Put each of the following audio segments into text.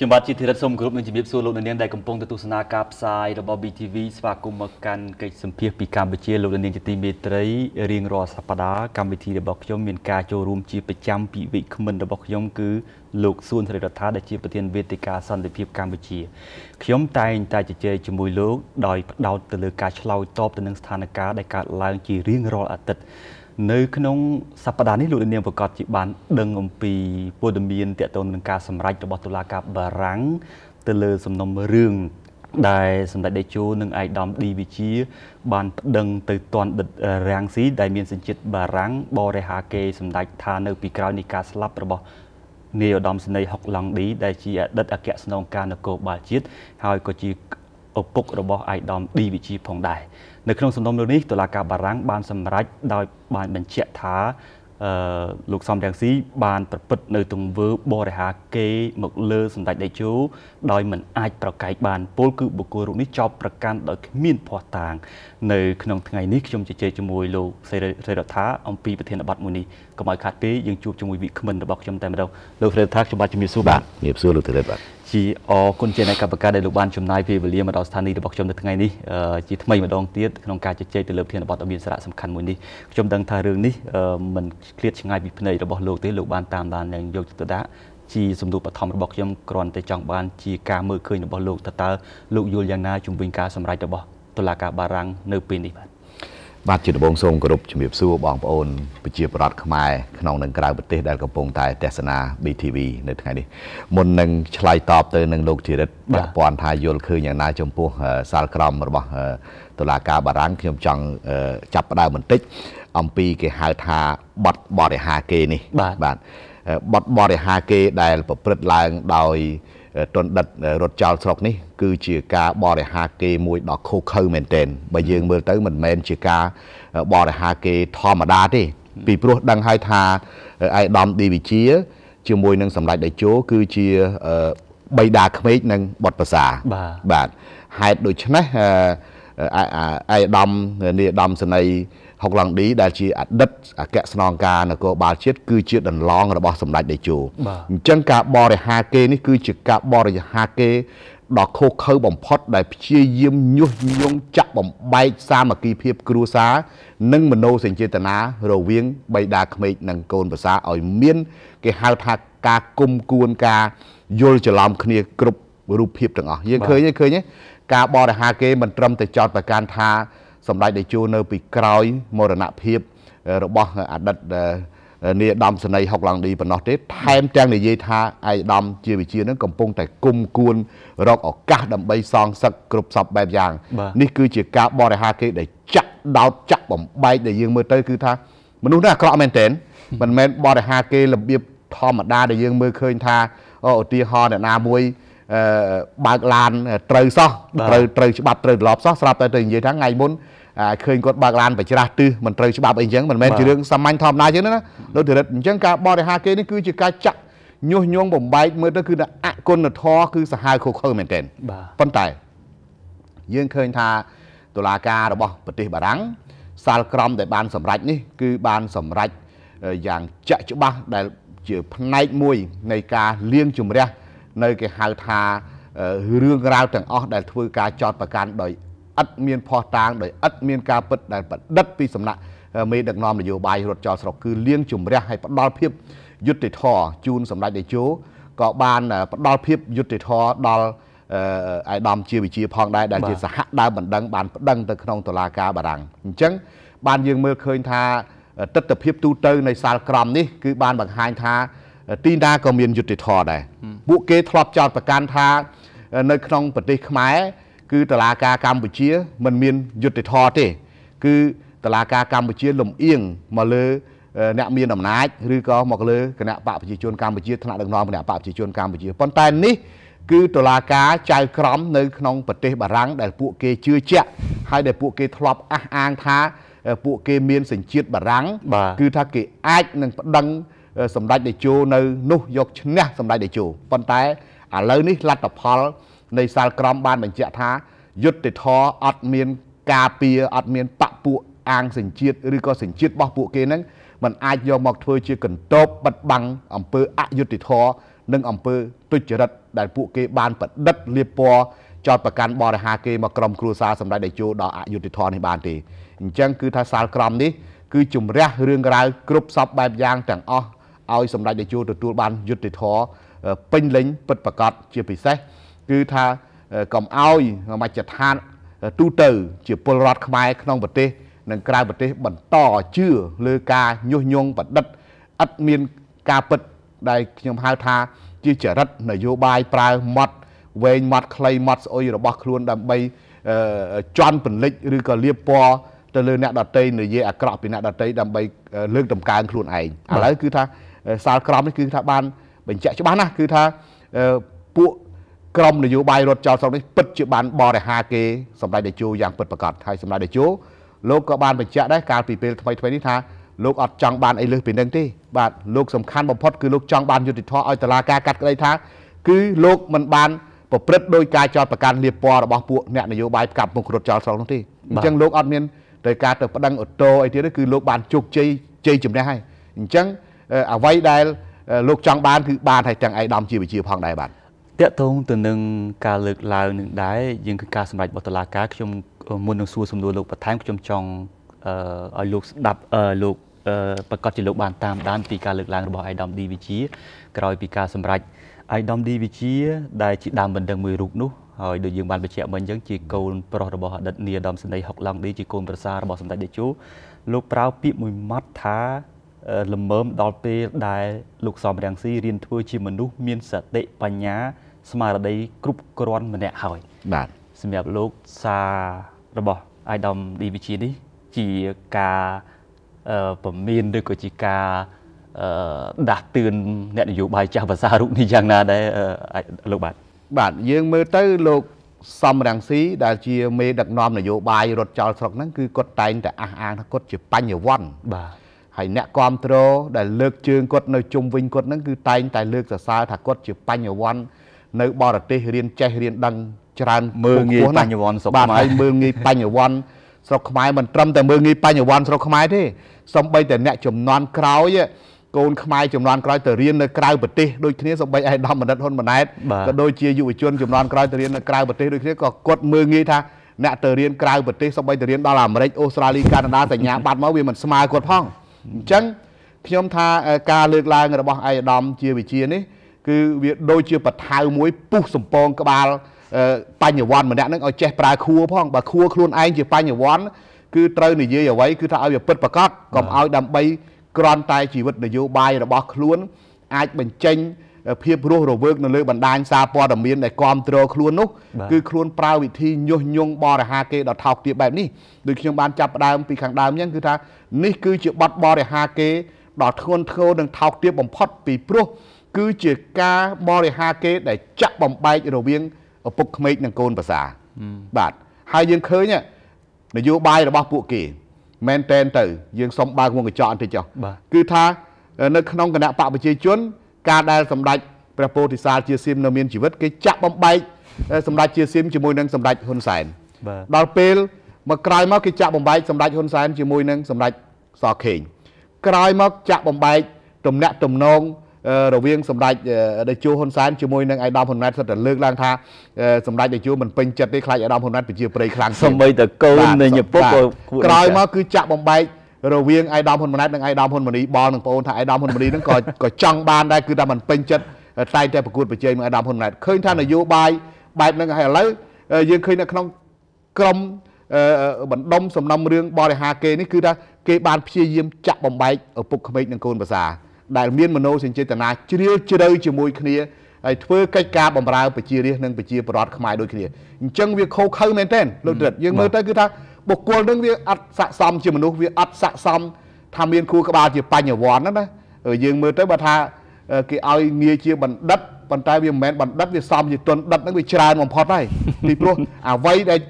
ខ្ញុំបាទជាធីរិតសូមគោរពនឹងជំរាបសួរលោកអ្នកនាងដែលកំពុងទស្សនាការផ្សាយរបស់ BTV ស្វាគមន៍មកកាន់កិច្ចសម្ភាសពីកម្ពុជាលោកអ្នកនាងជាទីមេត្រីរៀងរាល់សប្តាហ៍កម្មវិធីរបស់ខ្ញុំមានការចូលរួមជាប្រចាំពីវិក្មិនរបស់ខ្ញុំគឺលោកសួនសេរីរដ្ឋាដែលជាប្រធានវេទិកាសន្តិភាពកម្ពុជាខ្ញុំតែងតែជជែកជាមួយលោកដោយផ្ដោតទៅលើការឆ្លើយតបទៅនឹងស្ថានភាពដែលកើតឡើងជារៀងរាល់អាទិត្យនៅក្នុងសប្តាហ៍នេះលោកនាងប្រកាសជា បានដឹងអំពីព័ត៌មានទាក់ទងនឹងការសម្រេចរបស់តុលាការបារាំងទៅលើសំណុំរឿងដែលសម្ដេចតេជោនិងឯកឧត្តមឌីវិជាបានប្តឹងទៅតនដិតរាំងស៊ីដែលមានសញ្ជាតិបារាំងបរិហាកេសម្ដេចថានៅពីក្រោយនៃការស្លាប់របស់នាយឧត្តមសេនីយ៍ហុកឡង់ឌីដែលជាអតីតអគ្គស្នងការនគរបាលជាតិហើយក៏ជាឪពុករបស់អាយដាមឌីវិជាផងដែរនៅក្នុងសំណុំរឿងនេះតុលាការបារាំងបានសម្រេចដោយបានបញ្ជាក់ថាអឺលោកសំរងស៊ី បាន ប្រព្រឹត្តនៅទង្វើបរិហា គេ មកលើសម្ដេចតេជោដោយមិនអាចប្រកែកបានពលគឺបុគ្គលរូបនេះចោទប្រកាន់ដោយគ្មានភ័ស្តុតាងនៅ ក្នុងថ្ងៃនេះខ្ញុំជជែកជាមួយលោកសេរីរដ្ឋាអំពីប្រធានបទមួយនេះកុំឲ្យខាត់ពេលយើងជួបជាមួយវិក្កមិនរបស់ខ្ញុំតែម្ដងលោកសេរីរដ្ឋាខ្ញុំបាទជំរាបសួរបាទជំរាបសួរលោកសេរីបាទជាអគុណជាអ្នកកម្មការដែលលោកបានចំណាយពេលវេលាមកដល់ស្ថានីយ៍របស់ខ្ញុំនៅថ្ងៃនេះជាថ្មីម្ដងទៀតក្នុងការជជែកទៅលើប្រធានបទដ៏មានសារៈសំខាន់មួយនេះខ្ញុំដឹងថារឿងនេះមិនឃ្លាតឆ្ងាយពីភ្នែករបស់លោកទេលោកបានតាមដាននិងយកចិត្តទុកដាក់ជាសំណួរបឋមរបស់ខ្ញុំគ្រាន់តែចង់បានជាការមើលឃើញរបស់លោកតើតើលោកយល់យ៉ាងណាជំវិញការសម្រេចរបស់តុលាការបារាំងនៅពេលនេះបាទបាទជាដំបងសូមគោរពជំរាបសួរបងប្អូនប្រជាប្រដ្ឋខ្មែរក្នុងនិងក្រៅប្រទេសដែលកំពុងតែទស្សនា BTV នៅថ្ងៃនេះមុននឹងឆ្លើយតបទៅនឹងលោកធិរិទ្ធបពាន់ថាយល់ឃើញយ៉ាងណាចំពោះសាលក្រមរបស់តុលាការបារាំងខ្ញុំចង់ចាប់ផ្ដើមបន្តិចអំពីគេហៅថាបទបរិហាគេនេះ បាទបទបរិហាគេដែលប្រព្រឹត្តឡើងដោយទុនដិតរត់ចោលស្រុកនេះគឺជាការបរិហាគេមួយដ៏ខុសខើមែនទែនបើយើងមើលទៅមិនមែនជាការបរិហាគេធម្មតាទេ ពីព្រោះដឹងហើយថាឯកឧត្តមឌីវិជា ជាមួយនឹងសម្ដេចតេជោគឺជាបៃតាក្មេកនិងបុតប្រសាបាទបាទហេតុដូច្នេះអឺឯឯឥដាមនាយឥដាមសេនីហុកឡង់ឌីដែលជាអតីតអគ្គស្នងការនគរបាលជាតិគឺជាដន្លងរបស់សម្ដេចតេជោអញ្ចឹងការបរិហាគេនេះគឺជាការបរិហាគេដ៏ខុសខើបំផុតដែលព្យាយាមញុះញង់ចាក់បំបែកសាមគ្គីភាពគ្រួសារនិងមโนសញ្ចេតនារវាងបៃតាក្មេកនិងកូនប្រសាឲ្យមាន គេហៅថាការគុំគួនការយល់ច្រឡំគ្នាគ្រប់រូបភាពទាំងអស់យើងឃើញទេឃើញទេការបរិហាគេមិនត្រឹមតែចោតប្រកាន់ថាសម្ដេចតេជោនៅពីក្រោយមរណភាពរបស់អតីតនាយឧត្តមសេនីយ៍ហុកឡង់ឌីប៉ុណ្ណោះទេ ថែមទាំងនិយាយថាឯកឧត្តមជាវិជានឹងកំពុងតែគុំគួន រកឱកាសដើម្បីសងសឹកគ្រប់សពបែបយ៉ាងនេះគឺជាការបរិហាគេ ដែលចាក់ដោតចាក់បំបែកដែលយើងមើលទៅគឺថាមនុស្សនេះអាក្រក់មែនទែនមិនមែនបរិហាគេរបៀបធម្មតាដែលយើងមើលឃើញ ថាអូឧទាហរណ៍អ្នកណាមួយបើកឡានត្រូវសោះត្រូវត្រូវច្បាប់ត្រូវត្រឡប់សោះស្រាប់តែទៅនិយាយថាថ្ងៃមុនឃើញគាត់បើកឡានបច្រាស់ទិសមិនត្រូវច្បាប់អីចឹងមិនមែនជារឿងសាមញ្ញធម្មតាចឹងណាលោកធិរិទ្ធអញ្ចឹងការបរិហាគេនេះគឺជាការចាក់ញុះញង់បំបែកមើលទៅគឺអគុណធម៌គឺសាហាវខុសខើមែនទែនប៉ុន្តែយើងឃើញថាតុលាការរបស់ប្រទេសបារាំង សាលក្រមដែលបាន សម្រេចនេះ គឺបានសម្រេចយ៉ាងចាក់ច្បាស់ដែលជាផ្នែកមួយ នៃការលៀងជំរះនៅគេហៅថារឿងរ៉ាវទាំងអស់ដែល ធ្វើការចោតប្រកាន់ដោយឥតមានភ័ស្តុតាងដោយឥតមានការពិតដែលប្រឌិតពីសំណាក់មេដឹកនាំនយោបាយរដ្ឋចោលស្រុកគឺលៀងជំរះឲ្យផ្ដាល់ភាពយុទ្ធធរជូនសម្ដេចតេជោក៏បានផ្ដាល់ភាពយុទ្ធធរដល់អៃដាមជាវិជាផងដែរដែលជាសហដើមបណ្ដឹងបានប្តឹងទៅក្នុងតុលាការបារាំងអញ្ចឹងបានយើងមើលឃើញ ថាទស្សនវិជ្ជាទូទៅនៃសាលក្រមនេះគឺបានបង្ហាញថាទីណាក៏មានយុទ្ធធរដែរពួកគេធ្លាប់ចោទប្រកាន់ថា នៅ ក្នុងប្រទេសខ្មែរគឺតឡាការកម្ពុជាមិនមានយុទ្ធធរទេ គឺតឡាការកម្ពុជាលំអៀងមកលើអ្នកមានអំណាចឬក៏មកលើគណៈបកប្រជាជនកម្ពុជាថ្នាក់ដឹកនាំគណៈបកប្រជាជនកម្ពុជាប៉ុន្តែនេះគឺតុលាការចៅក្រមនៅក្នុងប្រទេសបារាំង ដែលពួកគេជឿជាក់ហើយដែលពួកគេធ្លាប់អះអាងថា ពួកគេមានសញ្ជាតិបារាំងគឺថាគេអាចនឹងប្តឹងសម្ដេចតេជោនៅនោះយកឈ្នះសម្ដេចតេជោប៉ុន្តែឥឡូវនេះលទ្ធផល នៃសាលក្រមបានបញ្ជាក់ថាយុទ្ធធរអត់មាន ការពារអត់មានបពពួកអាងសញ្ជាតិឬក៏សញ្ជាតិរបស់ពួកគេហ្នឹងมันអាចយកមកធ្វើជាកន្ទប់បិទបាំងអំពើអយុត្តិធម៌និងអំពើទុច្ចរិតដែលពួកគេបានប្រឌិតលៀបពណ៌ចោតប្រកាន់បរិហាគេមកក្រុមគ្រួសារសម្ដេចតេជោដល់អយុត្តិធម៌នេះបានទេអញ្ចឹងគឺថាសាលក្រមនេះ គឺជំរះរឿងរ៉ាវគ្រប់សពបែបយ៉ាងទាំងអស់ឲ្យសម្ដេចតេជោទទួលបានយុត្តិធម៌ពេញលេញពិតប្រាកដជាពិសេសគឺថាកុំឲ្យមជ្ឈដ្ឋាន ទូទៅជាពលរដ្ឋខ្មែរក្នុងប្រទេស និងក្រៅប្រទេសបន្តជឿលើការញុះញង់បដិទ្ធឥតមានការពិតដែលខ្ញុំហៅថា ជាចរិតនយោបាយប្រើម៉ត់វែងម៉ត់ខ្លីម៉ត់ស្អុយរបស់ខ្លួនដើម្បីជន់ពលិចឬក៏លៀបពណ៌ទៅលើអ្នកដតីនិយាយអាក្រក់ពីអ្នកដតីដើម្បីលើកតម្កើងខ្លួនឯងឥឡូវគឺថាសាលក្រមនេះគឺថាបានបញ្ជាក់ច្បាស់ណាស់គឺថាពួកក្រមនយោបាយរដ្ឋចោលស្រុកនេះពិតជាបានបរិហាគេសម្ដេចតេជោយ៉ាងពិតប្រាកដហើយសម្ដេចតេជោលោកក៏បានបញ្ជាក់ដែរកាលពីពេលថ្មីថ្មីនេះថាលោកអត់ចង់បានអីលើសពីនឹងទេបាទលោកសំខាន់បំផុតគឺលោកចង់បានយុតិធម៌ឲ្យតឡាការកាត់ក្តីថា គឺលោកមិនបានប្រព្រឹត្តដោយការចោតប្រកាន់លៀបពណ៌របស់ពួកអ្នកនយោបាយផ្កាប់មុខរត់ចោលស្រុកនោះទេអញ្ចឹងលោកអត់មានត្រូវការទៅប្តឹងអូតូអីទៀតទេគឺលោកបានជោគជ័យជ័យជំនះហើយអញ្ចឹងអ្វីដែលលោកចង់បានគឺបានហើយទាំងឯកឧត្តមជាវិជា ផងដែរបាទតកតងទៅនឹងការលើកឡើងនឹងដែរយើងគឺការសម្រេចបទតឡាការខ្ញុំមុននឹងសួរសំណួរលោកបន្ថែមខ្ញុំចង់ឲ្យលោកស្ដាប់លោកប្រកាសជាលោកបានតាមដានពីការលើកឡើងរបស់អៃដាមឌីវិជាក្រោយ ពីការសម្រេចអៃដាមឌីវិជា ដែលជាដើមបណ្ដឹងមួយរូបនោះហើយដូចយើងបានបញ្ជាក់មិញអញ្ចឹងជាកូនប្រុសរបស់អតីតនាយឥដាមសេនីហុកឡង់ឌីជាកូនប្រសាររបស់សម្ដេចតេជោលោកប្រើពាក្យមួយម៉ាត់ថាល្មមដល់ពេលដែលលោកសំរាំងស៊ីរៀនធ្វើជាមនុស្សមានសតិបញ្ញាស្មារតីគ្រប់គ្រាន់ម្នាក់ហើយបាទសម្រាប់លោកសាររបស់អាយដាមឌីវិជានេះជាការពមៀនឬក៏ជាការដាស់តឿនអ្នកនយោបាយចាស់ភាសារូបនេះយ៉ាងណាដែរលោកបាទបាទយើងមើលទៅលោកសំរងស៊ីដែលជាមេដឹកនាំនយោបាយរត់ចោលស្រុកហ្នឹង គឺគាត់តែងតែអះអាងថាគាត់ជាបញ្ញវន្តបាទហើយអ្នកគ្រប់គ្រងដែលលើកជើងគាត់នៅជុំវិញគាត់ហ្នឹងគឺតែងតែលើកសរសើរថាគាត់ជាបញ្ញវន្តនៅ បរទេសរៀនចេះរៀនដឹងច្រើន មើលងាយបញ្ញវន្តស្រុកខ្មែរបាទហើយមើលងាយបញ្ញវន្តស្រុកខ្មែរមិនត្រឹមតែមើលងាយបញ្ញវន្តស្រុកខ្មែរទេសំបីតែអ្នកចំនួនក្រោយ កូនខ្មែរចំនួនក្រោយទៅរៀននៅក្រៅប្រទេសដូចគ្នាសំបីឯកឧត្តមបណ្ឌិតហ៊ុនម៉ាណែតក៏ដូចជាយុវជនចំនួនក្រោយទៅរៀននៅក្រៅប្រទេសដូចគ្នាក៏គាត់មើលងាយថាអ្នកទៅរៀនក្រៅប្រទេសសំបីទៅរៀនដល់អាមេរិកអូស្ត្រាលីកាណាដាសញ្ញាបត្រមកវាមិនស្មើគាត់ផងអញ្ចឹងខ្ញុំថាការលើកឡើងរបស់ឯកឧត្តមជាវិជានេះ គឺវាដូចជាបថៅមួយពុះសំពងក្បាលបញ្ញវ័នម្នាក់នឹងឲ្យចេះប្រើខួរផងបើខួរខ្លួនឯងជាបញ្ញវ័នគឺត្រូវនិយាយអ្វីគឺថាឲ្យវាពិតប្រកបកុំឲ្យដើម្បីក្រន់តែជីវិតនយោបាយរបស់ខ្លួនអាចបញ្ចេញភាពរស់រវើកនៅលើបណ្ដាញសារព័ត៌មានដែលគ្រប់គ្រងខ្លួននោះគឺខ្លួនប្រើវិធីញុះញង់បរិហាគេដល់ថោកទាបបែបនេះដូចខ្ញុំបានចាប់ផ្ដើមពីខាងដើមអញ្ចឹងគឺថានេះគឺជាបទបរិហាគេដល់ធ្ងន់ធ្ងរនិង ថោកទាបបំផុតពីព្រោះគឺជាការបរិហាគេ ដែលចាក់បំបែករវាងឪពុកក្មេកនិងកូនប្រសាបាទហើយយើងឃើញនយោបាយរបស់ពួកគេមែនតែនទៅយើងសុំបើកវងកញ្ចក់បន្តិចចុះគឺថា នៅក្នុងគណៈបកប្រជាជនការដែលសម្ដេចព្រះពោធិសាលជាសៀមនៅមានជីវិតគេចាក់បំបែកសម្ដេចជាសៀមជាមួយនឹងសម្ដេចហ៊ុនសែនដល់ពេលមកក្រោយមកគេចាក់បំបែកសម្ដេចហ៊ុនសែនជាមួយនឹងសម្ដេចសខេងក្រោយមកចាក់បំបែកទំនាក់ទំនងរវាងសម្ដេចតេជោហ៊ុនសែនជាមួយនឹងអាយដាមហ៊ុនម៉ាណែតសិតតែលើកឡើងថាសម្ដេចតេជោមិនពេញចិត្តទេខ្លាចអាយដាមហ៊ុនម៉ាណែតប្រជាប្រិយខ្លាំងសម្បីតកូននៃញពុកក្រោយមកគឺចាក់បំបែករវាងអាយដាមហ៊ុនម៉ាណែតនិងអាយដាមហ៊ុនម៉ាណីបងនិងប្អូនថាអាយដាមហ៊ុនម៉ាណីហ្នឹងក៏ក៏ចង់បានដែរគឺថាมันពេញចិត្តតែ តែប្រកួតប្រជែងនឹងអាយដាមហ៊ុនម៉ាណែតឃើញថានយោបាយបែបហ្នឹងហើយឥឡូវយើងឃើញនៅក្នុងក្រមបណ្ដុំសំណុំរឿងបរិហាគេនេះគឺថាគេបានព្យាយាម ចាក់បំបែកឪពុកក្មេកនិងកូនប្រសាដែលមានមនោសញ្ចេតនាជ្រាលជ្រៅជាមួយគ្នាហើយធ្វើកិច្ចការបម្រើប្រជារាស្ត្រនិងប្រជាពលរដ្ឋខ្មែរដូចគ្នាអញ្ចឹងវាខុសខើមែនទែនលោកត្រិតយើងមើលទៅគឺថាបុគ្គលនឹងវាអត់ស័កសមជាមនុស្សវាអត់ស័កសមថាមានខួរក្បាលជាបញ្ញវន្តណាយើងមើលទៅបើថាគេឲ្យងារជាបណ្ឌិតប៉ុន្តែវាមិនមែនបណ្ឌិតវាសមជាទុនដិតហ្នឹងវាច្រើនបំផុតហើយពីព្រោះអ្វីដែល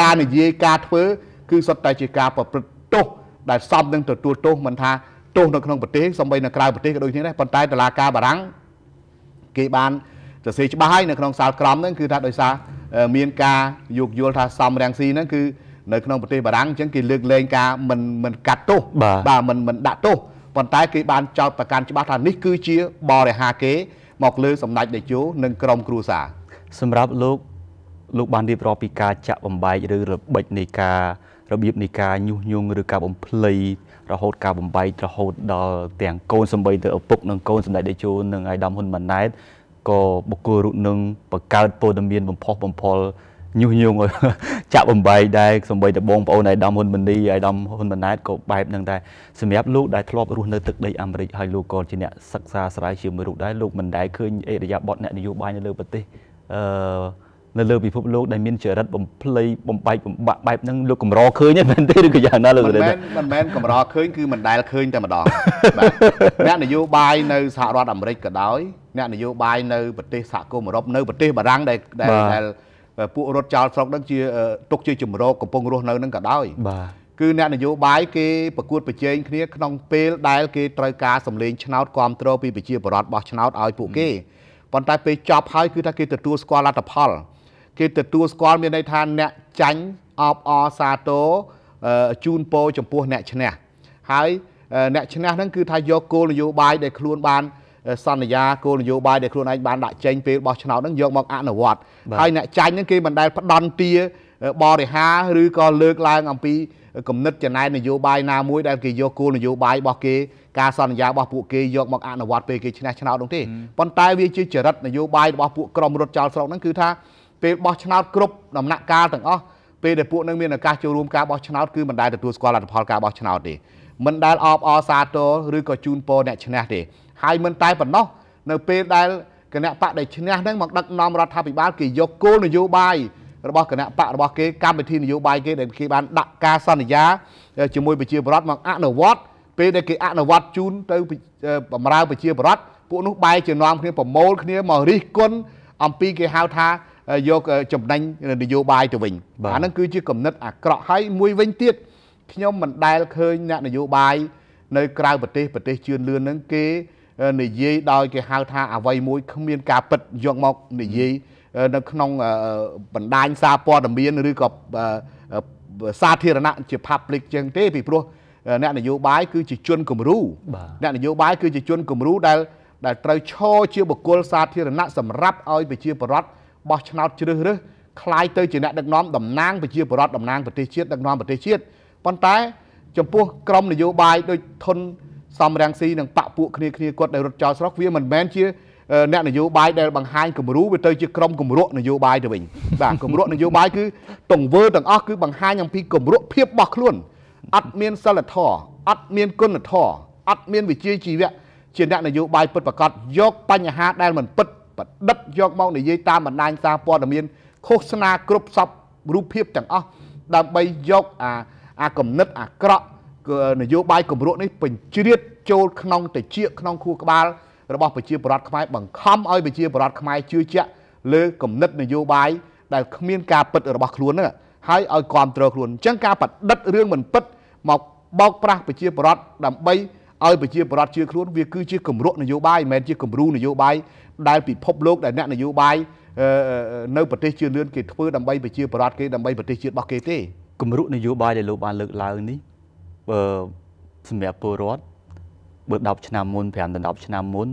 ការនិយាយការធ្វើគឺសុទ្ធតែជាការប្រព្រឹត្តទោសដែលសមនឹងទទួលទោសមិនថាទោសនៅក្នុងប្រទេសសម្បីនៅក្រៅប្រទេសក៏ដូចគ្នាដែរប៉ុន្តែតឡាការបារាំងគេបានសរសេរច្បាស់ហើយនៅក្នុងសាលក្រមហ្នឹងគឺថាដោយសារមានការយោគយល់ថាសំរាំងស៊ីហ្នឹងគឺនៅក្នុងប្រទេសបារាំងអញ្ចឹងគេលើកលែងការមិនមិនកាត់ទោសបាទមិនមិនដាក់ទោសប៉ុន្តែគេបានចោទប្រកាន់ច្បាស់ថានេះគឺជាបរិហាគេ មក លើសម្ដេចតេជោនិងក្រុមគ្រួសារសម្រាប់លោកលោកបានរៀបរាប់ពីការចាក់បំបែកឬរបិចនៃការ របៀបនៃការញុះញង់ឬការបំភ្លៃរហូតការបំបែករហូតដល់ទាំងកូនសម្បីទៅឪពុកនិងកូនសម្ដេចតេជោនិងឯកឧត្តមហ៊ុនម៉ាណែតក៏បុគ្គលរូបនឹងបង្កើតព័ត៌មានបំផុសបំផុលញុះញង់ចាក់បំបែកដែរសំបីតបងប្អូនអាយដាមហ៊ុនម៉ាណីអាយដាមហ៊ុនម៉ាណែតក៏បែបហ្នឹងដែរសម្រាប់លោកដែលធ្លាប់រស់នៅទឹកដីអាមេរិកហើយលោកក៏ជាអ្នកសិក្សាស្រាវជ្រាវមួយរូបដែរលោកមិនដែលឃើញអេរយាប័តអ្នកនយោបាយនៅលើប្រទេសអឺនៅលើពិភពលោកដែលមានចរិតបំភ្លៃបំបែកបំបាក់បែបហ្នឹងលោកកម្រឃើញមែនទេឬក៏យ៉ាងណាលោកមិនមែនមិនមែនកម្រឃើញគឺមិនដែលឃើញតែម្ដងអ្នកនយោបាយនៅសហរដ្ឋអាមេរិកក៏ដោយអ្នកនយោបាយនៅប្រទេសសហគមន៍អឺរ៉ុបនៅប្រទេសបារាំងដែលដែលពួករត់ចោលស្រុកនឹងជាទុកជាជំរកកំពុងរស់នៅនឹងក៏ដោយបាទគឺអ្នកនយោបាយគេប្រកួតប្រជែងគ្នាក្នុងពេលដែលគេត្រូវការសម្លេងឆ្នោតគ្រប់គ្រងពីប្រជាពលរដ្ឋបោះឆ្នោតឲ្យពួកគេប៉ុន្តែពេលចប់ហើយគឺថាគេទទួលស្គាល់លទ្ធផល គេទទួលស្គាល់មានន័យថាអ្នកចាញ់អបអសាទរជូនពរចំពោះ អ្នកឈ្នះហើយអ្នកឈ្នះហ្នឹងគឺថាយកគោលនយោបាយដែលខ្លួនបានសន្យាគោលនយោបាយដែលខ្លួនឯងបានដាក់ចេញពេលបោះឆ្នោតហ្នឹងយកមកអនុវត្តហើយអ្នកចាញ់ហ្នឹងគេមិនដែល ផ្ដន់ទាបរិហាឬក៏លើកឡើងអំពីគណិតចំណាយនយោបាយណាមួយដែលគេយកគោលនយោបាយរបស់គេការសន្យារបស់ពួកគេយកមកអនុវត្តពេលគេឆ្នះឆ្នោតនោះទេប៉ុន្តែវាជាចរិតនយោបាយរបស់ពួកក្រុមរត់ចោលស្រុកហ្នឹងគឺថាពេលបោះឆ្នោតគ្រប់ដំណាក់កាលទាំងអស់ពេលដែលពួកនឹងមានឱកាសចូលរួមការបោះឆ្នោតគឺមិនដែលទទួលស្គាល់លទ្ធផលការបោះឆ្នោតទេមិនដែលអបអរសាទរឬក៏ជូនពរអ្នកឈ្នះទេហើយមិនតែប៉ុណ្ណោះនៅ ពេលដែលគណៈបកដែលឈ្នះហ្នឹងមកដឹកនាំរដ្ឋាភិបាលគេយកគោលនយោបាយរបស់គណៈបករបស់គេកម្មវិធីនយោបាយគេដែលគេបានដាក់ការសន្យាជាមួយប្រជាពលរដ្ឋមកអនុវត្តពេលដែលគេអនុវត្តជូនទៅបំរើប្រជាពលរដ្ឋពួកនោះបែរជានាំគ្នាប្រមូលគ្នាមករិះគន់អំពីគេហៅថាយកចំណេញនយោបាយទៅវិញអានឹងគឺជាគំនិតអាក្រក់ហើយមួយវិញទៀតខ្ញុំមិនដែលឃើញអ្នកនយោបាយនៅក្រៅប្រទេសប្រទេសជឿនលឿនហ្នឹងគេនិយាយដោយគេហៅថាអ្វីមួយគ្មានការពិតយកមកនិយាយនៅក្នុងបណ្ដាញសារព័ត៌មាន ឬក៏សាធារណៈជា public ចឹងទេពីព្រោះអ្នកនយោបាយគឺជាជនគំរូអ្នកនយោបាយគឺជាជនគំរូដែលដែលត្រូវឈរជាបុគ្គលសាធារណៈសម្រាប់ឲ្យប្រជាពលរដ្ឋបោះឆ្នោតជ្រើសរើសคล้ายទៅជាអ្នកដឹកនាំតំណាងប្រជាពលរដ្ឋតំណាងប្រទេសជាតិដឹកនាំប្រទេសជាតិប៉ុន្តែ ចំពោះ ក្រមនយោបាយដូចធនសំរាំងស៊ីនិងបាក់ពួកគ្នាគ្នាគាត់ដែលរត់ចោលស្រុកវាមិនមែនជាអ្នកនយោបាយដែលបង្ហាញគំរូវាទៅជាក្រុមគំរក់នយោបាយទៅវិញបាទគំរក់នយោបាយគឺទង្វើទាំងអស់គឺបង្ហាញអំពីគំរក់ភាពរបស់ខ្លួនអត់មានសិលធម៌អត់មានគុណធម៌អត់មានវិជ្ជាជីវៈជាអ្នកនយោបាយពិតប្រាកដយក បញ្ហាដែលមិនពិតបដិទ្ធយកមកនិយាយតាមបណ្ដាញសារព័ត៌មានឃោសនាគ្រប់សពរូបភាពទាំងអស់ដើម្បីយកអាអាគំនិតអាក្រក់នយោបាយគម្រក់នេះបញ្ជ្រាបចូលក្នុងតិចក្នុងខួរក្បាលរបស់ប្រជាពលរដ្ឋខ្មែរបង្ខំឲ្យប្រជាពលរដ្ឋខ្មែរជឿជាក់លើគំនិតនយោបាយដែលគ្មានការពិតរបស់ខ្លួនហ្នឹងហើយឲ្យគ្រប់គ្រងខ្លួនអញ្ចឹងការបដិទ្ធរឿងមិនពិត មកបោកប្រាស់ប្រជាពលរដ្ឋដើម្បីឲ្យប្រជាពលរដ្ឋជឿខ្លួនវាគឺជាគម្រក់នយោបាយមិនមែនជាគំរូនយោបាយដែលពិភពលោកដែលអ្នកនយោបាយនៅប្រទេសជឿនលឿនគេធ្វើដើម្បីប្រជាពលរដ្ឋគេដើម្បីប្រទេសជាតិរបស់គេទេគម្រក់នយោបាយដែលលោកបានលើកឡើងនេះបើសម្រាប់ពលរដ្ឋបើ10ឆ្នាំមុន5ដល់10ឆ្នាំមុន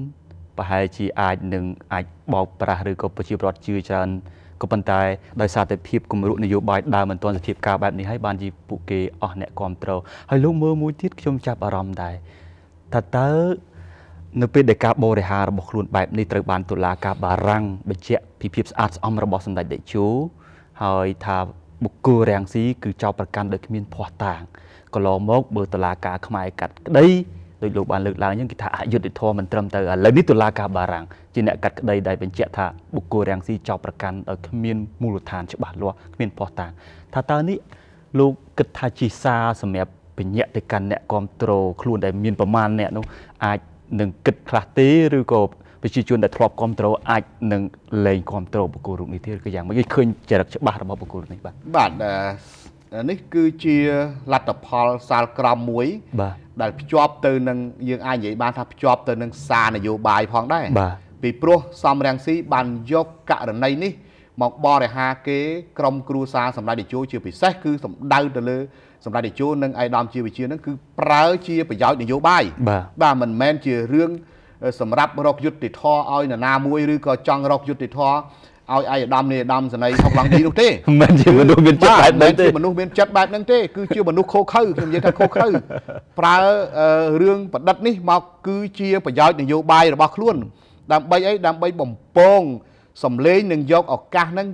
ប្រហែលជាអាចនឹងអាចបោកប្រាស់ឬក៏ប្រជាពលរដ្ឋជឿច្រើនក៏ប៉ុន្តែដោយសារតែភាពគម្រោងនយោបាយដើមមិនទាន់ស្ថានភាពបែបនេះហើយបានជាពួកគេអស់អ្នកគ្រប់គ្រងហើយលោកមើលមួយទៀតខ្ញុំចាប់អារម្មណ៍ដែរថាតើនៅពេលដែលការបរិហាររបស់ខ្លួនបែបនេះត្រូវបានតុលាការបារាំងបញ្ជាក់ពីភាពស្អាតស្អំរបស់សម្ដេចតេជោហើយថាបុគ្គលរាំងស៊ីគឺចោទប្រកាន់ដោយគ្មានភ័ស្តុតាងកន្លងមកបើតឡាការខ្មែរកាត់ក្តីដោយលោកបានលើកឡើងហ្នឹងគេថាអយុត្តិធម៌មិនត្រឹមត្រូវឥឡូវនេះតឡាការបារាំងជាអ្នកកាត់ក្តីដែលបញ្ជាក់ថាបុគ្គលរាំងស៊ីចោទប្រកាន់ដោយគ្មានមូលដ្ឋានច្បាស់លាស់គ្មានភស្តុតាងថាតើនេះលោកគិតថាជាសារសម្រាប់បញ្ញាក់ទៅកាន់អ្នកគ្រប់គ្រងខ្លួនដែលមានប្រមាណអ្នកនោះអាចនឹងគិតខ្លះទេឬក៏ប្រជាជនដែលធ្លាប់គ្រប់គ្រងអាចនឹងលែងគ្រប់គ្រងបុគ្គលរូបនេះទៀតឬក៏យ៉ាងម៉េចឃើញចរិតច្បាស់របស់បុគ្គលនេះបាទបាទនេះគឺជាលទ្ធផលសាលក្រមមួយបាទដែល ភ្ជាប់ទៅនឹងយើងអាចនិយាយបាន ថាភ្ជាប់ទៅនឹងសារនយោបាយផងដែរបាទពីព្រោះសំរងស៊ីបានយកករណីនេះ មកបរិហាគេ ក្រុមគ្រួសារសម្ដេចតេជោជា ពិសេស គឺសម្ដៅទៅលើសម្ដេចតេជោនិងអៃដាមជាវិជានឹងគឺប្រើជាប្រយោជន៍នយោបាយបាទមិនមែនជារឿងសម្រាប់រកយុទ្ធធរឲ្យនរណាមួយឬក៏ចង់រកយុទ្ធធរឲ្យឯកឧត្តមនាយឧត្តមសេនីយ៍ហុកឡង់ឌីនោះទេមិនជាមនុស្សមានចិត្តបែបហ្នឹងទេមនុស្សមានចិត្តបែបហ្នឹងទេគឺជាមនុស្សខូខើខ្ញុំនិយាយថាខូខើប្រើរឿងប្រឌិតនេះមក គឺជា ប្រយោជន៍នយោបាយរបស់ខ្លួន ដើម្បីអីដើម្បីបំពងសំលេងនឹងយកឱកាសហ្នឹង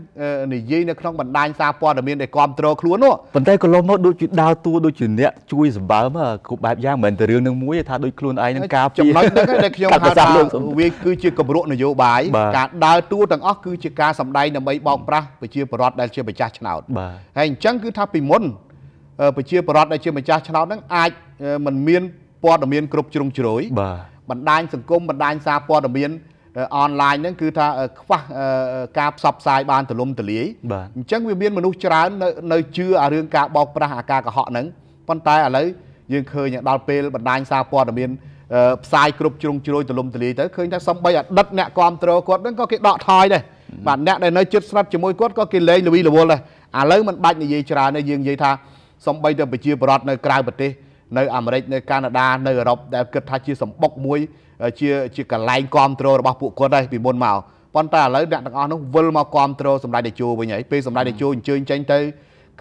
និយាយនៅក្នុងបណ្ដាញសារព័ត៌មានដែលគ្រប់គ្រងខ្លួននោះប៉ុន្តែក៏លោមកដូចជាដាវតួដូចជាអ្នកជួយសម្បើមគ្រប់បែបយ៉ាងមិនមែនតែរឿងនឹងមួយថាដូចខ្លួនឯងនឹងការពីចំណុចហ្នឹងដែលខ្ញុំហៅថាវាគឺជាគម្រក់នយោបាយការដើរតួទាំងអស់គឺជាការសម្ដែងដើម្បីបោកប្រាស់ប្រជាពលរដ្ឋដែលជាម្ចាស់ឆ្នោតហើយអញ្ចឹងគឺថាពីមុនប្រជាពលរដ្ឋដែលជាម្ចាស់ឆ្នោតហ្នឹងអាចមិនមានព័ត៌មានគ្រប់ជ្រុងជ្រោយបណ្ដាញសង្គមបណ្ដាញសារព័ត៌មានអនឡាញហ្នឹងគឺថាខ្វះការផ្សព្វផ្សាយបានទលំទលាយអញ្ចឹងវាមានមនុស្សច្រើននៅជឿអារឿងការបោកប្រាស់អាការកុហកហ្នឹងប៉ុន្តែឥឡូវយើងឃើញដល់ពេលបណ្ដាញសារព័ត៌មានផ្សាយគ្រប់ជ្រុងជ្រោយទលំទលាយទៅឃើញថាសំបីអតីតអ្នកគ្រប់គ្រងគាត់ហ្នឹងក៏គេដកថយដែរបាទអ្នកដែលនៅជិតស្និទ្ធជាមួយគាត់ក៏គេលេងល្វីល្វល់ដែរឥឡូវមិនបាច់និយាយច្រើនទេយើងនិយាយថាសំបីទៅប្រជាពលរដ្ឋនៅក្រៅប្រទេសនៅអាមេរិកនៅកាណាដានៅអឺរ៉ុបដែលគិតថាជាសម្បុកមួយ ជា ជាកន្លែងគ្រប់គ្រងរបស់ពួកគាត់ដែរពីមុនមកប៉ុន្តែឥឡូវអ្នកទាំងអស់នោះវិលមកគ្រប់គ្រងសម្ដេចតេជោវិញហើយពេលសម្ដេចតេជោអញ្ជើញចេញទៅ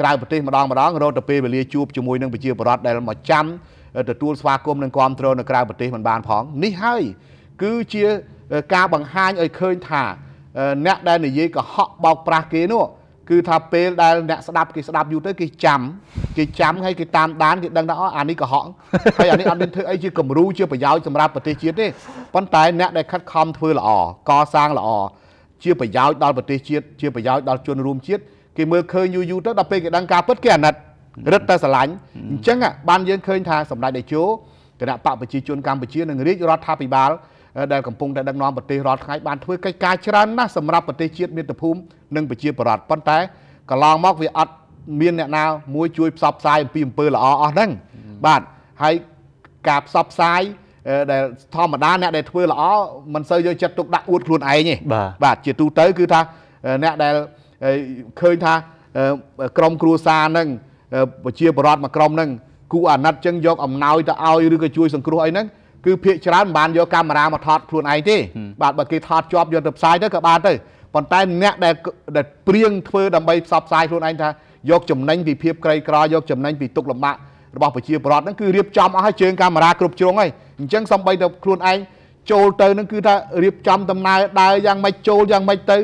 ក្រៅប្រទេសម្ដងម្ដងរត់ទៅពេលវេលាជួបជាមួយនឹងប្រជាពលរដ្ឋដែលមកចាំទទួលស្វាគមន៍និងគ្រប់គ្រងនៅក្រៅប្រទេសមិនបានផងនេះហើយគឺជាការបង្ហាញឲ្យឃើញថាអ្នកដែលនិយាយកុហកបោកប្រាស់គេនោះគឺថាពេលដែលអ្នកស្ដាប់គេស្ដាប់យូរទៅគេចាំគេចាំហើយគេតាមដានគេដឹងថាអូអានេះកុហកហើយអានេះអត់មានធ្វើអីជាគំរូជាប្រយោជន៍សម្រាប់ប្រទេសជាតិទេប៉ុន្តែអ្នកដែលខិតខំធ្វើល្អកសាងល្អជាប្រយោជន៍ដល់ប្រទេសជាតិជាប្រយោជន៍ដល់ជនរួមជាតិគេមើលឃើញយូរយូរទៅដល់ពេលគេដឹងការពិតគេអាណិតរឹតតែស្រឡាញ់អញ្ចឹងបានយើងឃើញថាសម្ដេចតេជោគណៈបកប្រជាជនកម្ពុជានិងរាជរដ្ឋាភិបាលដែលកំពុងតែដឹកនាំប្រទេសរាល់ថ្ងៃបានធ្វើកិច្ចការច្រើនណាស់សម្រាប់ប្រទេសជាតិមាតុភូមិនិងប្រជាប្រដ្ឋប៉ុន្តែកន្លងមក វា អត់មានអ្នកណាមួយជួយផ្សព្វផ្សាយអំពីអំពើល្អអស់ហ្នឹងបាទហើយការផ្សព្វផ្សាយដែលធម្មតាអ្នកដែលធ្វើល្អមិនសូវយកចិត្តទុកដាក់អួតខ្លួនឯងទេបាទជាទូទៅគឺថាអ្នកដែលឃើញថាក្រមគ្រួសារហ្នឹងប្រជាប្រដ្ឋមួយក្រុមហ្នឹងគូអាណិតចឹងយកអំណោយទៅឲ្យឬក៏ជួយសង្គ្រោះអីហ្នឹងគឺភាកច្រើនមិនបានយកកាមេរ៉ាមកថតខ្លួនឯងទេបាទបើគេថតជាប់យកទៅផ្សាយទៅក៏បានទៅប៉ុន្តែអ្នកដែលដែលព្រៀងធ្វើដើម្បីផ្សព្វផ្សាយខ្លួនឯងថាយកចំណេញពីភាពក្រីក្រយកចំណេញពីទុកលំបាករបស់ប្រជាពលរដ្ឋហ្នឹងគឺរៀបចំអស់ហើយជើងកាមេរ៉ាគ្រប់ជ្រុងហើយអញ្ចឹងសំបីតែខ្លួនឯងចូលទៅហ្នឹងគឺថារៀបចំដំណើរដើរយ៉ាងម៉េចចូលយ៉ាងម៉េចទៅ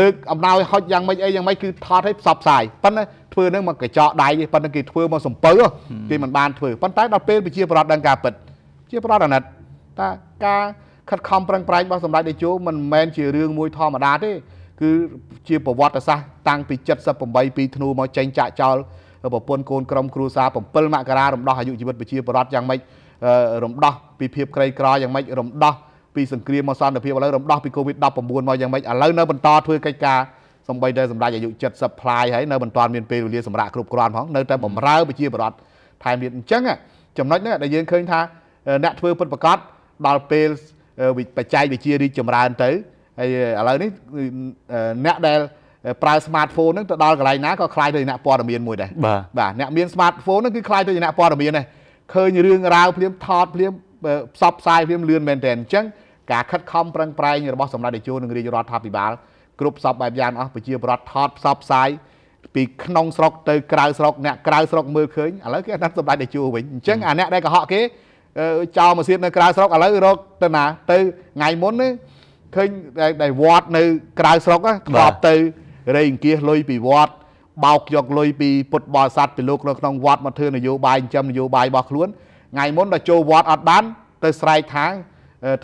លើកអំណោយហុចយ៉ាងម៉េចអីយ៉ាងម៉េចគឺថតឲ្យផ្សព្វផ្សាយប៉ុន្តែធ្វើនឹងមកកញ្ចក់ដៃទេប៉ុន្តែគេធ្វើមកសំពៅគេមិនបានធ្វើប៉ុន្តែដល់ពេលប្រជាពលរដ្ឋដឹងការពិតជាប្រដអាណិតតាការខិតខំប្រឹងប្រែងរបស់សម្ដេចតេជោមិនមែនជារឿងមួយធម្មតាទេ គឺ ជាប្រវត្តិសាស្ត្រតាំងពី78ពីធ្នូមកចេញចាក់ចោលប្រពន្ធកូនក្រុមគ្រួសារ7មករារំដោះអាយុជីវិតប្រជាប្រដ្ឋយ៉ាងម៉េចរំដោះពីភាពក្រីក្រយ៉ាងម៉េចរំដោះពីសង្គ្រាមមកសន្តិភាពឥឡូវរំដោះពី COVID-19 មកយ៉ាងម៉េចឥឡូវនៅបន្តធ្វើកិច្ចការសំបីតែសម្ដេចអាយុ70ប្លាយហើយនៅមិនទាន់មានពេលវេលាសម្រាប់គ្រប់គ្រាន់ផងនៅតែបំរើប្រជាប្រដ្ឋថែមទៀតអញ្ចឹងចំណុចនេះដែលយើងឃើញថាអ្នកធ្វើពិតប្រកបដល់ពេលបច្ចេកវិទ្យារីកចម្រើនទៅហើយឥឡូវនេះអ្នកដែលប្រើ smartphone ហ្នឹងទៅដល់កន្លែងណាក៏คล้ายទៅជាអ្នកព័ត៌មានមួយដែរបាទអ្នកមាន smartphone ហ្នឹងគឺคล้ายទៅជាអ្នកព័ត៌មានដែរឃើញរឿងរ៉ាវភ្លាមថតភ្លាមផ្សព្វផ្សាយភ្លាមលឿនមែនទែនអញ្ចឹងការខិតខំប្រឹងប្រែងរបស់សម្ដេចតេជោនិងរាជរដ្ឋាភិបាលគ្រប់សពបែបយ៉ាងអស់ប្រជាប្រដ្ឋថតផ្សព្វផ្សាយពីក្នុងស្រុកទៅក្រៅស្រុកអ្នកក្រៅស្រុកមើលឃើញឥឡូវគេដាក់សម្ដេចតេជោវិញអញ្ចឹងអាអ្នកដែលកុហកគេចោលម៉ាស៊ីននៅក្រៅស្រុកឥឡូវរកទៅណាទៅថ្ងៃមុនឃើញតែវត្តនៅក្រៅស្រុកធ្លាប់ទៅរេអង្គាសលុយពីវត្តបោកយកលុយពីពុទ្ធបរិស័ទពីលោកនៅក្នុងវត្តមកធ្វើនយោបាយចិញ្ចឹមនយោបាយរបស់ខ្លួនថ្ងៃមុនដល់ចូលវត្តអត់បាន ទៅស្រែកថា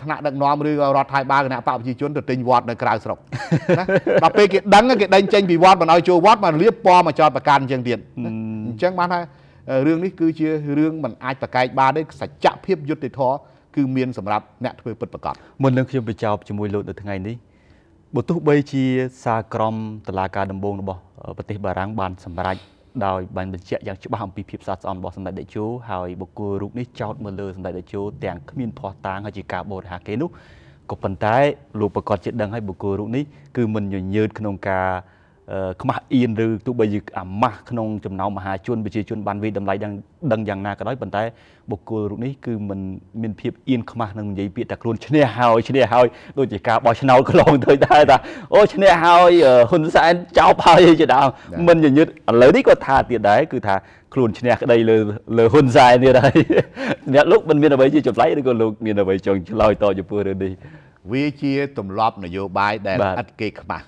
ថ្នាក់ដឹកនាំឬរដ្ឋថៃបាលគណៈបកប្រជាជនទៅទិញវត្តនៅក្រៅស្រុកណាដល់ពេលគេដឹងគេដេញចេញពីវត្តមិនឲ្យចូលវត្តមកលៀបពណ៌មកចោតប្រកាន់អញ្ចឹងទៀតអញ្ចឹងបានថារឿងនេះគឺជារឿងមិនអាចប្រកែកបានទេសច្ចភាពយុត្តិធម៌គឺមានសម្រាប់អ្នកធ្វើពិតប្រាកដមុននឹងខ្ញុំបញ្ចប់ជាមួយលោកនៅថ្ងៃនេះបើទោះបីជាសារក្រមតឡាការដំបងរបស់ប្រទេសបារាំងបានសម្រេចដោយបានបញ្ជាក់យ៉ាងច្បាស់អំពីភាពស្អាតស្អំរបស់សម្ដេចតេជោហើយបុគ្គលរូបនេះចោទមើលលើសម្ដេចតេជោទាំងគ្មានភ័ស្តុតាងហើយជាការបរិហាគេនោះក៏ប៉ុន្តែលោកប្រកាសជាដឹងហើយបុគ្គលរូបនេះគឺមិនញញើតក្នុងការខ្មាស់អៀនឬទោះបីជាអាម៉ាស់ក្នុងចំណោមមហាជនប្រជាជនបានវិតម្លៃដឹងដឹងយ៉ាងណាក៏ដោយប៉ុន្តែបុគ្គលរូបនេះគឺមិនមានភាពអៀនខ្មាស់នឹងនិយាយពាក្យតែខ្លួនឈ្នះហើយឈ្នះហើយដូចជាការបោះឆ្នោតកន្លងទៅដែរថាអូឈ្នះហើយហ៊ុនសែនចោបហើយជាដើមមិនញញឹតឥឡូវនេះក៏ថាទៀតដែរគឺថាខ្លួនឈ្នះក្តីលើលើហ៊ុនសែនទៀតហើយអ្នកលោកមិនមានអ្វីជាចម្លែកឬក៏លោកមានអ្វីចង់ឆ្លើយតបចំពោះរឿងនេះវាជាទម្លាប់នយោបាយដែលឥតគេខ្មាស់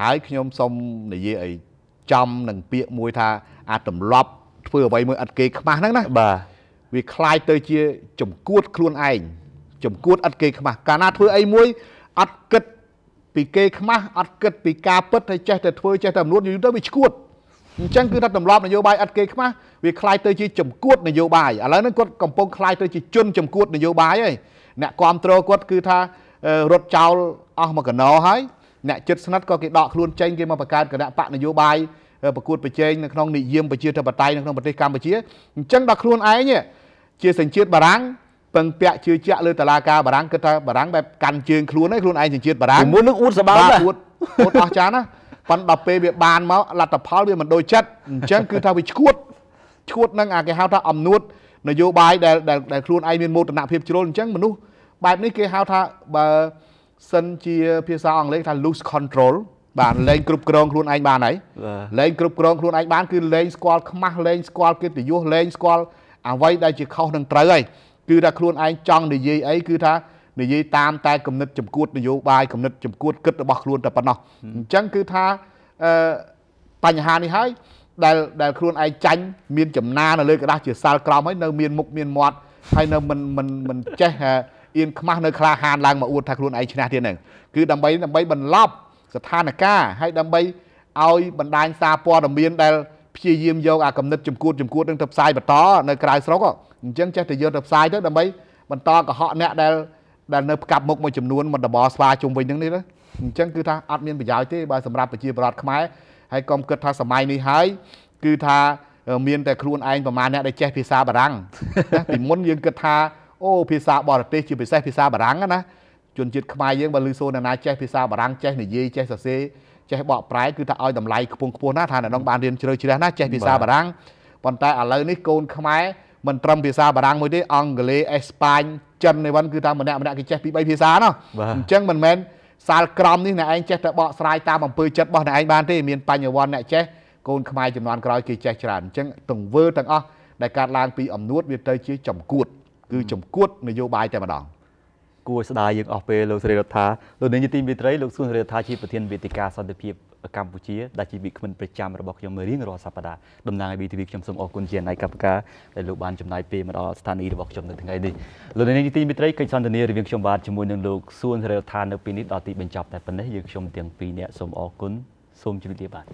ហើយខ្ញុំសូមនិយាយឲ្យចំនឹងពាក្យមួយថាអាទម្លាប់ ធ្វើអ្វីមួយឥតគេខ្មាស់ហ្នឹងណាបាទវាคล้ายទៅជា ចំគួត ខ្លួនឯងចំគួតឥតគេខ្មាស់កាលណាធ្វើអីមួយអត់គិតពីគេ ខ្មាស់អត់គិតពីការពិតហើយចេះតែធ្វើចេះតែមនុស្សយូរទៅវាឈួតអញ្ចឹងគឺថាទម្លាប់ នយោបាយឥតគេខ្មាស់វាคล้ายទៅជាចំគួតនយោបាយឥឡូវហ្នឹងគាត់កំពុងคล้ายទៅជាជនចំគួតនយោបាយហើយអ្នកគ្រប់គ្រងគាត់គឺថារត់ចោលអស់មួយកណោហើយអ្នកចិត្តស្និទ្ធក៏គេដកខ្លួនចេញគេមកបង្កើតគណៈបកនយោបាយប្រកួតប្រជែងនៅក្នុងនិយមប្រជាធិបតេយ្យនៅក្នុងប្រទេសកម្ពុជាអញ្ចឹងដល់ខ្លួនឯងជាសញ្ជាតិបារាំងពឹងពាក់ជឿជាក់លើតឡាការបារាំងគិតថាបារាំងបែបកាន់ជើងខ្លួនឯងខ្លួនឯងសញ្ជាតិបារាំងមួយនឹងអួតសបាអួតអួតអស់ចាណាប៉ុន្តែដល់ពេលវាបានមកលទ្ធផលវាមិនដូចចិត្តអញ្ចឹងគឺថាវាឈួតឈួតនឹងអាគេហៅថាអំនួតនយោបាយដែលដែលខ្លួនឯងមានមោទនភាពជ្រុលអញ្ចឹងមនុស្សបែបនេះគេហៅថាបើសិនជាភាសាអង់គ្លេសថា lose control បានលេងគ្រប់គ្រងខ្លួនឯងបានហើយលេងគ្រប់គ្រងខ្លួនឯងបានគឺលេងស្គាល់ខ្មាស់លេងស្គាល់កិត្តិយសលេងស្គាល់អ្វីដែលជាខុសនឹងត្រូវហើយគឺថាខ្លួនឯងចង់និយាយអីគឺថានិយាយតាមតែគំនិតចំនួននយោបាយគំនិតចំនួនគិតរបស់ខ្លួនតែប៉ុណ្ណោះអញ្ចឹងគឺថាអឺបញ្ហានេះហើយដែលដែលខ្លួនឯងចាញ់មានចំណានៅលើกระดาษជាសាលក្រមហើយនៅ មានមុខមានមាត់ហើយនៅមិនមិនមិនចេះអៀនខ្មាស់នៅក្លាហានឡើងមកអួតថាខ្លួនឯងឈ្នះទៀតហ្នឹងគឺដើម្បីដើម្បីបន្លប់ ស្ថានភាពហើយដើម្បីឲ្យបណ្ដាញសារព័ត៌មានដែលព្យាយាមយកអាកំណត់ចំគួតចំគួតនឹងទៅផ្សាយបន្តនៅក្រៅស្រុកអញ្ចឹងចេះតែយកទៅផ្សាយទៅដើម្បីបន្តកុហកអ្នកដែលដែលនៅផ្កាប់មុខមួយចំនួនមិនដបស្វាជុំវិញនឹងនេះណាអញ្ចឹងគឺថាអត់មានប្រយោជន៍ទេបើសម្រាប់ប្រជាពលរដ្ឋខ្មែរហើយកុំគិតថាសម័យនេះហើយគឺថាមានតែខ្លួនឯងប្រមាណអ្នកដែលចេះភាសាបារាំងពីមុនយើងគិតថាអូភាសាបរទេសជាពិសេសភាសាបារាំងណាជនជាតិខ្មែរយើងបើឮសូនណាចេះភាសាបារាំងចេះនិយាយចេះសរសេរចេះបកប្រែគឺថាឲ្យតម្លៃខ្ពង់ខ្ពស់ណាស់ថាអ្នកនោះបានរៀនជ្រៅជ្រះណាស់ចេះភាសាបារាំងប៉ុន្តែឥឡូវនេះកូនខ្មែរមិនត្រឹមភាសាបារាំងមួយទេអង់គ្លេសអេស្ប៉ាញចិនអីវ៉ាន់គឺថាម្នាក់ម្នាក់គេចេះពី3ភាសាណោះអញ្ចឹងមិនមែនសាលក្រមនេះអ្នកឯងចេះតែបកស្រាយតាមអំពើចិត្តរបស់អ្នកឯងបានទេមានបញ្ញវន្តអ្នកចេះកូនខ្មែរចំនួនក្រោយគេចេះច្រើនអញ្ចឹងទង្វើទាំងអស់ដែលកើតឡើងពីអំនួតវាទៅជាចំគួតគឺចំនួននយោបាយតែម្ដងគួរស្ដាយយើងអស់ពេលលោកសេរីរដ្ឋាលោកនាយទីមេត្រីលោកស៊ុនសេរីរដ្ឋាជាប្រធានវេទិកាសន្តិភាពកម្ពុជាដែលជាវិក្កាមប្រចាំរបស់ខ្ញុំរៀងរាល់សប្តាហ៍តំណាងឲ្យ BTV ខ្ញុំសូមអរគុណជាអនាយកម្មការដែលលោកបានចំណាយពេលមកដល់ស្ថានីយ៍របស់ខ្ញុំនៅថ្ងៃនេះលោកនាយទីមេត្រីកិច្ចសន្ទនារវាងខ្ញុំបាទជាមួយនឹងលោកស៊ុនសេរីរដ្ឋានៅពេលនេះដល់ទីបញ្ចប់តែប៉ុណ្ណេះយើងខ្ញុំទាំងពីរនាក់សូមអរគុណសូមជម្រាបលាបាទ